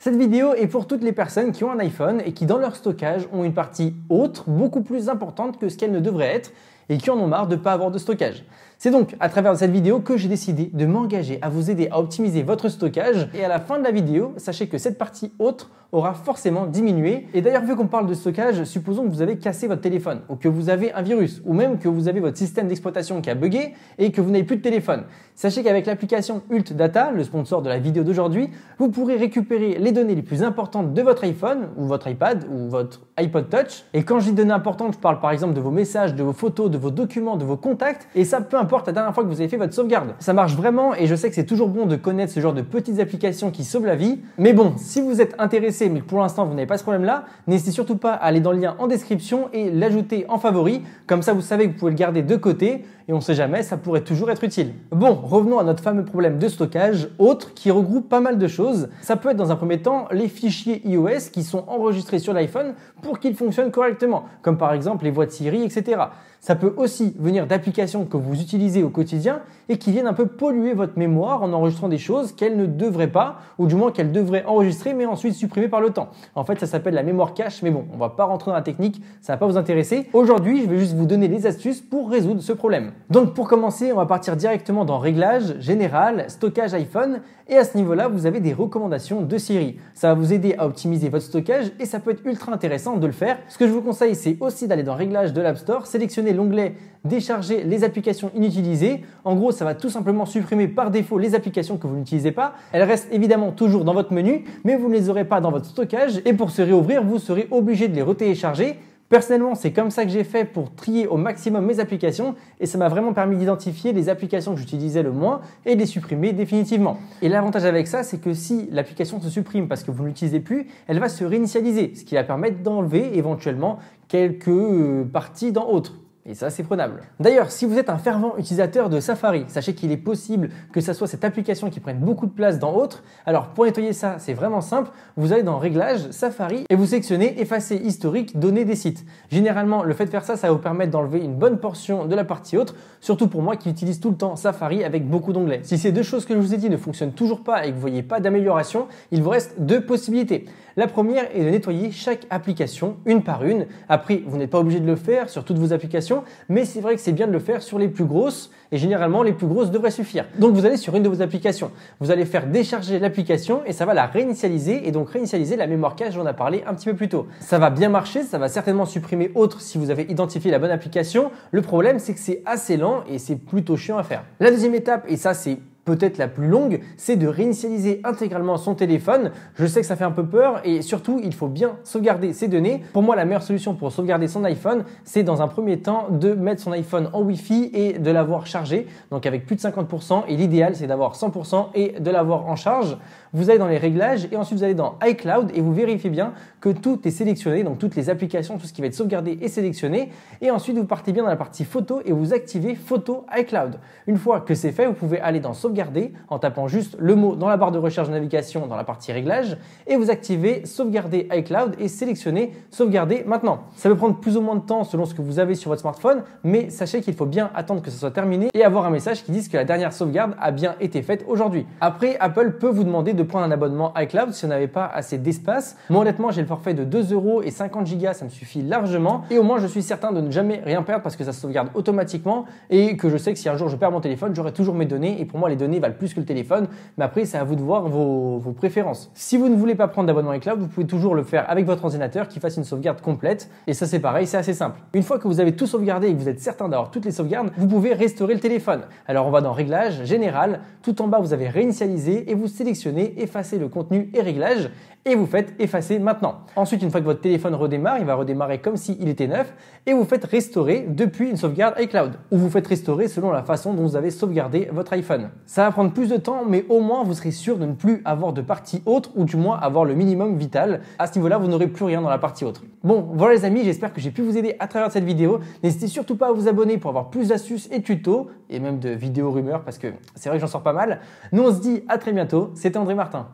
Cette vidéo est pour toutes les personnes qui ont un iPhone et qui dans leur stockage ont une partie autre beaucoup plus importante que ce qu'elle ne devrait être et qui en ont marre de ne pas avoir de stockage. C'est donc à travers cette vidéo que j'ai décidé de m'engager à vous aider à optimiser votre stockage et à la fin de la vidéo, sachez que cette partie autre aura forcément diminué. Et d'ailleurs, vu qu'on parle de stockage, supposons que vous avez cassé votre téléphone ou que vous avez un virus ou même que vous avez votre système d'exploitation qui a bugué et que vous n'avez plus de téléphone. Sachez qu'avec l'application ultdata Data, le sponsor de la vidéo d'aujourd'hui, vous pourrez récupérer les données les plus importantes de votre iPhone ou votre iPad ou votre iPod Touch. Et quand je dis données importantes, je parle par exemple de vos messages, de vos photos, de vos documents, de vos contacts et ça peut la dernière fois que vous avez fait votre sauvegarde. Ça marche vraiment et je sais que c'est toujours bon de connaître ce genre de petites applications qui sauvent la vie. Mais bon, si vous êtes intéressé mais pour l'instant vous n'avez pas ce problème-là, n'hésitez surtout pas à aller dans le lien en description et l'ajouter en favori. Comme ça, vous savez que vous pouvez le garder de côté et on sait jamais, ça pourrait toujours être utile. Bon, revenons à notre fameux problème de stockage, autre qui regroupe pas mal de choses. Ça peut être dans un premier temps les fichiers iOS qui sont enregistrés sur l'iPhone pour qu'ils fonctionnent correctement, comme par exemple les voix de Siri, etc. Ça peut aussi venir d'applications que vous utilisez au quotidien et qui viennent un peu polluer votre mémoire en enregistrant des choses qu'elle ne devrait pas, ou du moins qu'elle devrait enregistrer mais ensuite supprimer par le temps. En fait, ça s'appelle la mémoire cache, mais bon, on va pas rentrer dans la technique, ça va pas vous intéresser. Aujourd'hui, je vais juste vous donner les astuces pour résoudre ce problème. Donc pour commencer, on va partir directement dans Réglages, Général, Stockage iPhone, et à ce niveau-là, vous avez des recommandations de Siri. Ça va vous aider à optimiser votre stockage et ça peut être ultra intéressant de le faire. Ce que je vous conseille, c'est aussi d'aller dans Réglages de l'App Store, sélectionner l'onglet Décharger les applications inutiles en gros, ça va tout simplement supprimer par défaut les applications que vous n'utilisez pas. Elles restent évidemment toujours dans votre menu, mais vous ne les aurez pas dans votre stockage et pour se réouvrir, vous serez obligé de les retélécharger. Personnellement, c'est comme ça que j'ai fait pour trier au maximum mes applications et ça m'a vraiment permis d'identifier les applications que j'utilisais le moins et de les supprimer définitivement. Et l'avantage avec ça, c'est que si l'application se supprime parce que vous ne l'utilisez plus, elle va se réinitialiser, ce qui va permettre d'enlever éventuellement quelques euh, parties dans autres. Et ça, c'est prenable. D'ailleurs, si vous êtes un fervent utilisateur de Safari, sachez qu'il est possible que ça soit cette application qui prenne beaucoup de place dans Autres. Alors, pour nettoyer ça, c'est vraiment simple. Vous allez dans Réglages, Safari, et vous sélectionnez Effacer historique, Données des sites. Généralement, le fait de faire ça, ça va vous permettre d'enlever une bonne portion de la partie autre, surtout pour moi qui utilise tout le temps Safari avec beaucoup d'onglets. Si ces deux choses que je vous ai dit ne fonctionnent toujours pas et que vous voyez pas d'amélioration, il vous reste deux possibilités. La première est de nettoyer chaque application une par une. Après, vous n'êtes pas obligé de le faire sur toutes vos applications mais c'est vrai que c'est bien de le faire sur les plus grosses, et généralement les plus grosses devraient suffire. Donc vous allez sur une de vos applications, vous allez faire décharger l'application et ça va la réinitialiser, et donc réinitialiser la mémoire cache J'en ai parlé un petit peu plus tôt. Ça va bien marcher, ça va certainement supprimer autre si vous avez identifié la bonne application. Le problème c'est que c'est assez lent et c'est plutôt chiant à faire. La deuxième étape, et ça c'est peut-être la plus longue, c'est de réinitialiser intégralement son téléphone. Je sais que ça fait un peu peur et surtout, il faut bien sauvegarder ses données. Pour moi, la meilleure solution pour sauvegarder son iPhone, c'est dans un premier temps de mettre son iPhone en Wi-Fi et de l'avoir chargé, donc avec plus de 50%. Et l'idéal, c'est d'avoir 100% et de l'avoir en charge. Vous allez dans les réglages et ensuite vous allez dans iCloud et vous vérifiez bien que tout est sélectionné, donc toutes les applications, tout ce qui va être sauvegardé est sélectionné. Et ensuite, vous partez bien dans la partie photo et vous activez photo iCloud. Une fois que c'est fait, vous pouvez aller dans sauvegarder en tapant juste le mot dans la barre de recherche de navigation dans la partie réglages et vous activez sauvegarder iCloud et sélectionnez sauvegarder maintenant. Ça peut prendre plus ou moins de temps selon ce que vous avez sur votre smartphone, mais sachez qu'il faut bien attendre que ce soit terminé et avoir un message qui dise que la dernière sauvegarde a bien été faite aujourd'hui. Après, Apple peut vous demander de prendre un abonnement iCloud si vous n'avez pas assez d'espace. Moi honnêtement, j'ai le forfait de 2 euros et 50 gigas, ça me suffit largement et au moins je suis certain de ne jamais rien perdre parce que ça sauvegarde automatiquement et que je sais que si un jour je perds mon téléphone, j'aurai toujours mes données et pour moi les données valent plus que le téléphone. Mais après, c'est à vous de voir vos, préférences. Si vous ne voulez pas prendre d'abonnement iCloud, vous pouvez toujours le faire avec votre ordinateur qui fasse une sauvegarde complète. Et ça, c'est pareil, c'est assez simple. Une fois que vous avez tout sauvegardé et que vous êtes certain d'avoir toutes les sauvegardes, vous pouvez restaurer le téléphone. Alors, on va dans Réglages, Général. Tout en bas, vous avez réinitialisé et vous sélectionnez Effacer le contenu et Réglages et vous faites effacer maintenant. Ensuite, une fois que votre téléphone redémarre, il va redémarrer comme s'il était neuf et vous faites restaurer depuis une sauvegarde iCloud ou vous faites restaurer selon la façon dont vous avez sauvegardé votre iPhone. Ça va prendre plus de temps, mais au moins vous serez sûr de ne plus avoir de partie autre ou du moins avoir le minimum vital. À ce niveau-là, vous n'aurez plus rien dans la partie autre. Bon, voilà les amis, j'espère que j'ai pu vous aider à travers cette vidéo. N'hésitez surtout pas à vous abonner pour avoir plus d'astuces et tutos et même de vidéos rumeurs parce que c'est vrai que j'en sors pas mal. Nous, on se dit à très bientôt. C'était André Martin.